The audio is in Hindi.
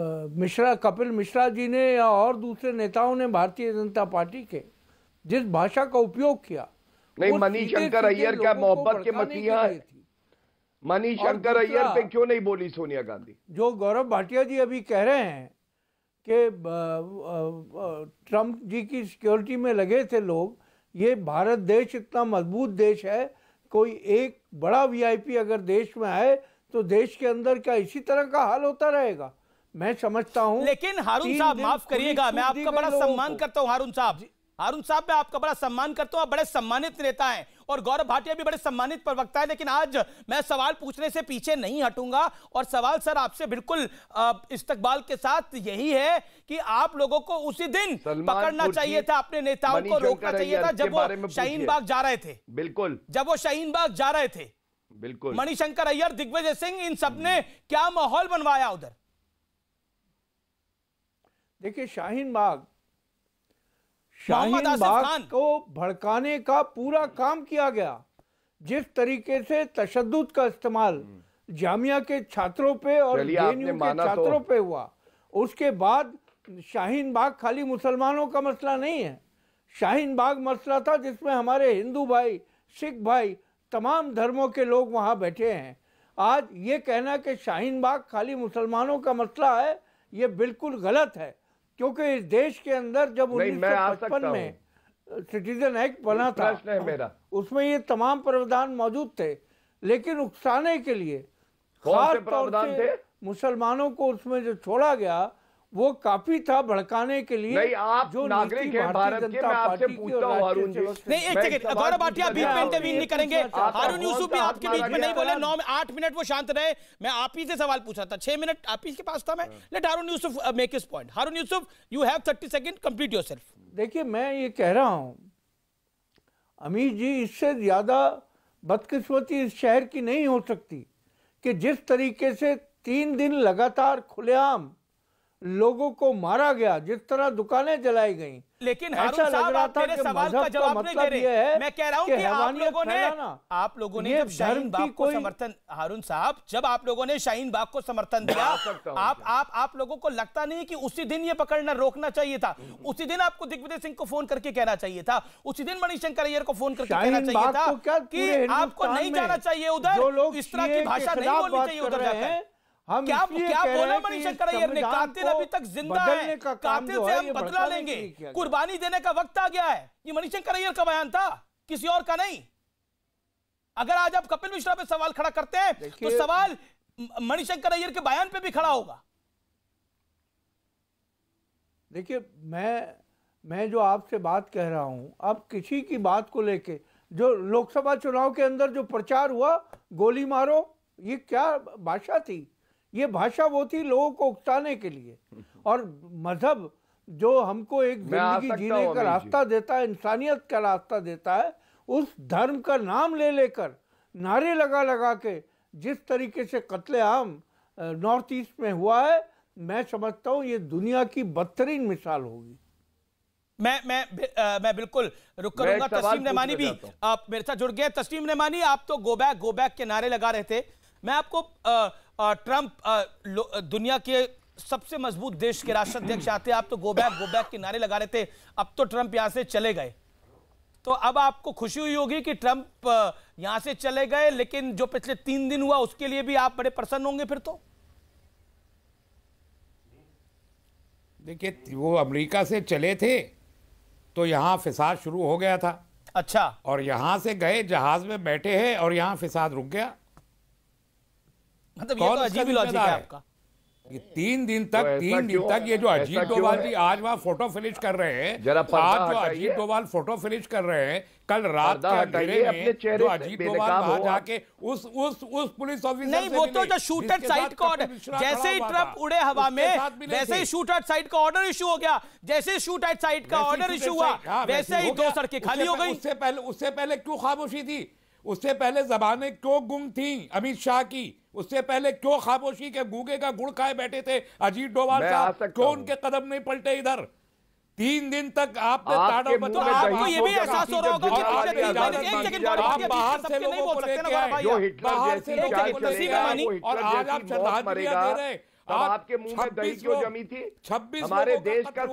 मिश्रा कपिल मिश्रा जी ने या और दूसरे नेताओं ने भारतीय जनता पार्टी के जिस भाषा का उपयोग किया नहीं मनीष शंकर अय्यर क्या मोहब्बत के मसीहा है मनीष शंकर अय्यर पे क्यों नहीं बोली सोनिया गांधी जो गौरव भाटिया जी अभी कह रहे हैं कि ट्रंप जी की सिक्योरिटी में लगे थे लोग ये भारत देश इतना मजबूत देश है कोई एक बड़ा वीआईपी अगर देश में आए तो देश के अंदर क्या इसी तरह का हाल होता रहेगा मैं समझता हूं लेकिन हारून साहब माफ करिएगा मैं आपका बड़ा सम्मान करता हूं हारून साहब हारून साहब मैं आपका बड़ा सम्मान करता हूं आप बड़े सम्मानित नेता हैं और गौरव भाटिया भी बड़े सम्मानित प्रवक्ता है लेकिन आज मैं सवाल पूछने से पीछे नहीं हटूंगा और सवाल सर आपसे बिल्कुल इस्तकबाल के साथ यही है कि आप लोगों को उसी दिन पकड़ना चाहिए था अपने नेताओं को रोकना चाहिए था जब वो शहीन बाग जा रहे थे बिल्कुल जब वो शहीन बाग जा रहे थे बिल्कुल मणिशंकर अय्यर दिग्विजय सिंह इन सबने क्या माहौल बनवाया उधर देखिए शाहीन बाग शाहीन बाग को भड़काने का पूरा काम किया गया जिस तरीके से तशद का इस्तेमाल हम्म। जामिया के छात्रों पे और के तो छात्रों तो। पे हुआ उसके बाद शाहीन बाग खाली मुसलमानों का मसला नहीं है शाहीन बाग मसला था जिसमें हमारे हिंदू भाई सिख भाई तमाम धर्मों के लोग वहां बैठे हैं आज ये कहना कि शाहीन बाग खाली मुसलमानों का मसला है ये बिल्कुल गलत है क्योंकि इस देश के अंदर जब उन्नीस सौ पचपन में सिटीजन एक्ट बना था है मेरा उसमें ये तमाम प्रावधान मौजूद थे लेकिन उकसाने के लिए खास तौर से मुसलमानों को उसमें जो छोड़ा गया वो काफी था भड़काने के लिए नहीं आप जो नागरिक है भारत के मैं आपसे पूछता हूँ हारून जी नहीं एक सेकंड गौरव भाटिया बीच में इंटरवीन नहीं करेंगे हारून यूसुफ भी आपके बीच में नहीं बोले नौ में आठ मिनट वो शांत रहे मैं आप ही से सवाल पूछा था छह मिनट आप ही के पास था मैं let Haroon Yusuf make his point Haroon Yusuf you have thirty second complete yourself देखिए मैं ये कह रहा हूं अमीर जी इससे ज्यादा बदकिस्मती इस शहर की नहीं हो सकती कि जिस तरीके से तीन दिन लगातार खुलेआम लोगों को मारा गया जिस तरह दुकानें जलाई गई लेकिन ऐसा लग रहा था कि सवाल का जवाब मतलब नहीं दे मतलब रहे है मैं कह रहा हूं कि आप लोगों ने आप लोगों ने जब शाहीन बाग को समर्थन हारून साहब जब आप लोगों ने शाहीन बाग को समर्थन दिया आप आप आप लोगों को लगता नहीं कि उसी दिन ये पकड़ना रोकना चाहिए था उसी दिन आपको दिग्विजय सिंह को फोन करके कहना चाहिए था उसी दिन मणिशंकर अय्यर को फोन करके कहना चाहिए था कि आपको नहीं जाना चाहिए उधर इस तरह की भाषा नहीं बोलनी चाहिए उधर जाकर हम क्या क्या बोला मनीषा करैयर ने कातिल अभी तक जिंदा है का कातिल से हम बदला लेंगे कुर्बानी देने का वक्त आ गया है ये मणिशंकर करैयर का बयान था किसी और का नहीं अगर आज आप कपिल मिश्रा पे सवाल खड़ा करते हैं तो सवाल मणिशंकर अय्यर के बयान पे भी खड़ा होगा देखिए मैं मैं जो आपसे बात कह रहा हूं अब किसी की बात को लेके जो लोकसभा चुनाव के अंदर जो प्रचार हुआ गोली मारो ये क्या भाषा थी ये भाषा वो थी लोगों को उकसाने के लिए और मजहब जो हमको एक जिंदगी जीने का रास्ता देता है इंसानियत का रास्ता देता है उस धर्म का नाम ले लेकर नारे लगा लगा के जिस तरीके से कत्लेआम नॉर्थ ईस्ट में हुआ है मैं समझता हूँ ये दुनिया की बदतरीन मिसाल होगी मैं मैं आ, मैं बिल्कुल रुक करूंगा तस्लीम नेमानी भी आप मेरे साथ जुड़ गए तस्लीम नेमानी आप तो गो बैक गो बैक के नारे लगा रहे थे मैं आपको आ, ट्रंप दुनिया के सबसे मजबूत देश के राष्ट्राध्यक्ष आते आप तो गो बैक गो बैक के नारे लगा रहे थे अब तो ट्रंप यहां से चले गए तो अब आपको खुशी हुई होगी कि ट्रंप यहां से चले गए लेकिन जो पिछले तीन दिन हुआ उसके लिए भी आप बड़े प्रसन्न होंगे फिर तो देखिए वो अमेरिका से चले थे तो यहां फिसाद शुरू हो गया था अच्छा और यहां से गए जहाज में बैठे हैं और यहां फिसाद रुक गया मतलब ये तो अच्छा अजीब लॉजिक है आपका ये तीन दिन तक तो तीन दिन तक ये जो अजीत डोवाल जी आज वहां फोटो फिनिश कर रहे हैं तो आज जो अजीत डोवाल फोटो फिनिश कर रहे हैं कल रात के अंधेरे में जो अजीत डोवाल वहां जाके उस उस उस पुलिस ऑफिसर नहीं वो तो जो शूटर साइड का ऑर्डर जैसे ही ट्रंप उड़े हवा में वैसे ही शूटर साइड का ऑर्डर इशू हो गया जैसे ही शूटर साइड का ऑर्डर इशू हुआ वैसे ही हाँ, दो सड़कें खाली हो गई उससे पहले उससे पहले क्यों खामोशी थी उससे पहले जबाने क्यों गुम थी अमित शाह की उससे पहले क्यों खामोशी के गूगे का गुड़ खाए बैठे थे अजीत डोवाल साहब क्यों उनके कदम नहीं पलटे इधर तीन दिन तक आपने आपको ये भी एहसास हो रहा होगा कि एक सेकंड आप बाहर से लोगों को लेके आए बाहर से और आज आप श्रद्धांजलि दे रहे हैं आपके मुंह में दही क्यों जमी थी छब्बीस हमारे देश का